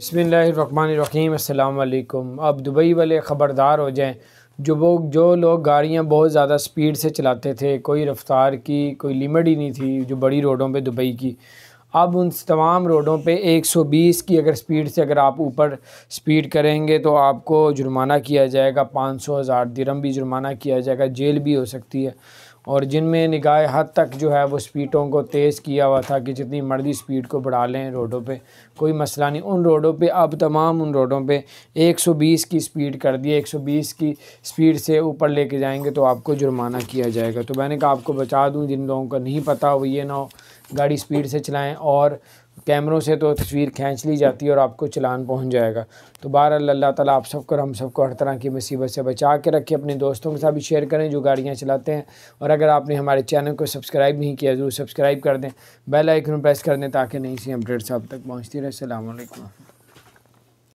बसमीम अल्लाम अब दुबई वाले ख़बरदार हो जाएं जो वो जो लोग गाड़ियाँ बहुत ज़्यादा स्पीड से चलाते थे कोई रफ़्तार की कोई लिमिट ही नहीं थी जो बड़ी रोडों पे दुबई की अब उन तमाम रोडों पे 120 की अगर स्पीड से अगर आप ऊपर स्पीड करेंगे तो आपको जुर्माना किया जाएगा पाँच सौ हज़ार दिरम भी जुर्माना किया जाएगा जेल भी हो सकती है और जिनमें निगाह हद तक जो है वो स्पीडों को तेज़ किया हुआ था कि जितनी मर्जी स्पीड को बढ़ा लें रोडों पे कोई मसला नहीं उन रोडों पे अब तमाम उन रोडों पे 120 की स्पीड कर दी 120 की स्पीड से ऊपर लेके जाएंगे तो आपको जुर्माना किया जाएगा तो मैंने कहा आपको बचा दूँ जिन लोगों का नहीं पता वो ये ना हो गाड़ी स्पीड से चलाएँ और कैमरों से तो तस्वीर खींच ली जाती है और आपको चलान पहुंच जाएगा तो बहर अल्लाह ताला आप सबको और हम सबको हर तरह की मुसीबत से बचा के रखें अपने दोस्तों के साथ भी शेयर करें जो गाड़ियाँ चलाते हैं और अगर आपने हमारे चैनल को सब्सक्राइब नहीं किया ज़रूर सब्सक्राइब कर दें बेल आइकन प्रेस कर दें ताकि नई सी अपडेट्स आप तक पहुँचती रहे अल्लाम